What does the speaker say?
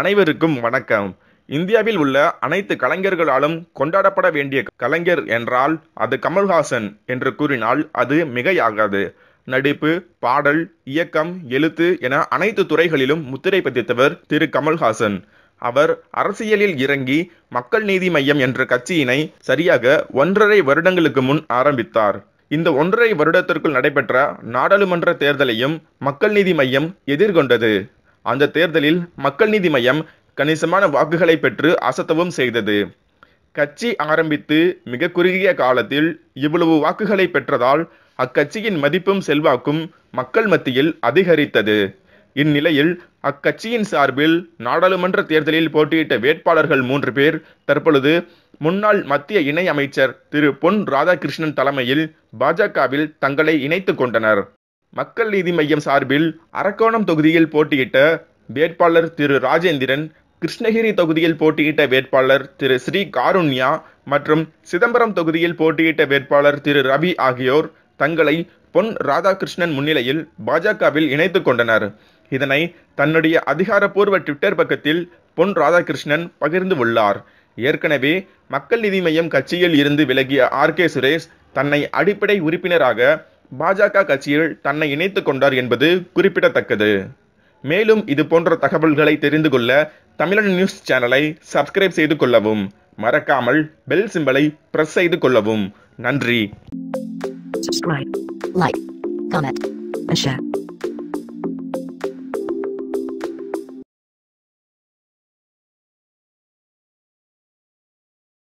அனைவருக்கும் வணக்கம் இந்தியாவில் உள்ள அனைத்து கலைஞர்களாலும் கொண்டாடப்பட வேண்டிய கலைஞர் என்றால் அது கமல்ஹாசன் என்று கூறினால் அது மிகையாகாது நடிப்பு பாடல் இயக்கம் எழுத்து என அனைத்து துறைகளிலும் முத்திரை பதித்தவர் திரு கமல்ஹாசன் அவர் அரசியலில் இறங்கி மக்கள் நீதி மையம் என்ற கட்சியினை சரியாக ஒன்றரை வருடங்களுக்கு முன் ஆரம்பித்தார் இந்த ஒன்றரை வருடத்திற்குள் நடைபெற்ற நாடாளுமன்ற தேர்தலையும் மக்கள் நீதி மையம் எதிர்கொண்டது அந்த தேர்தலில் மக்கள் நீதி மையம் கணிசமான வாக்குகளை பெற்று அசத்தவும் செய்தது கட்சி ஆரம்பித்து மிக குறுகிய காலத்தில் இவ்வளவு வாக்குகளை பெற்றதால் அக்கட்சியின் மதிப்பும் செல்வாக்கும் மக்கள் மத்தியில் அதிகரித்தது இந்நிலையில் அக்கட்சியின் சார்பில் நாடாளுமன்ற தேர்தலில் போட்டியிட்ட வேட்பாளர்கள் மூன்று பேர் தற்பொழுது முன்னாள் மத்திய இணை அமைச்சர் திரு பொன் ராதாகிருஷ்ணன் தலைமையில் பாஜகவில் தங்களை இணைத்து கொண்டனர் மக்கள் நீதி மையம் சார்பில் அரக்கோணம் தொகுதியில் போட்டியிட்ட வேட்பாளர் திரு ராஜேந்திரன் கிருஷ்ணகிரி தொகுதியில் போட்டியிட்ட வேட்பாளர் திரு ஸ்ரீ காருண்யா மற்றும் சிதம்பரம் தொகுதியில் போட்டியிட்ட வேட்பாளர் திரு ரவி ஆகியோர் தங்களை பொன் ராதாகிருஷ்ணன் முன்னிலையில் பாஜகவில் இணைத்து கொண்டனர் இதனை தன்னுடைய அதிகாரப்பூர்வ ட்விட்டர் பக்கத்தில் பொன் ராதாகிருஷ்ணன் பகிர்ந்து உள்ளார் ஏற்கனவே மக்கள் நீதி மையம் கட்சியில் இருந்து விலகிய ஆர் கே சுரேஷ் தன்னை அடிப்படை உறுப்பினராக பாஜக கட்சியில் தன்னை இணைத்து கொண்டார் என்பது குறிப்பிடத்தக்கது மேலும் இது போன்ற தகவல்களை தெரிந்து கொள்ள தமிழன் நியூஸ் சேனலை சப்ஸ்கிரைப் செய்து கொள்ளவும் மறக்காமல் பெல் சிம்பலை பிரஸ் செய்து கொள்ளவும் நன்றி Subscribe, like, comment, and share.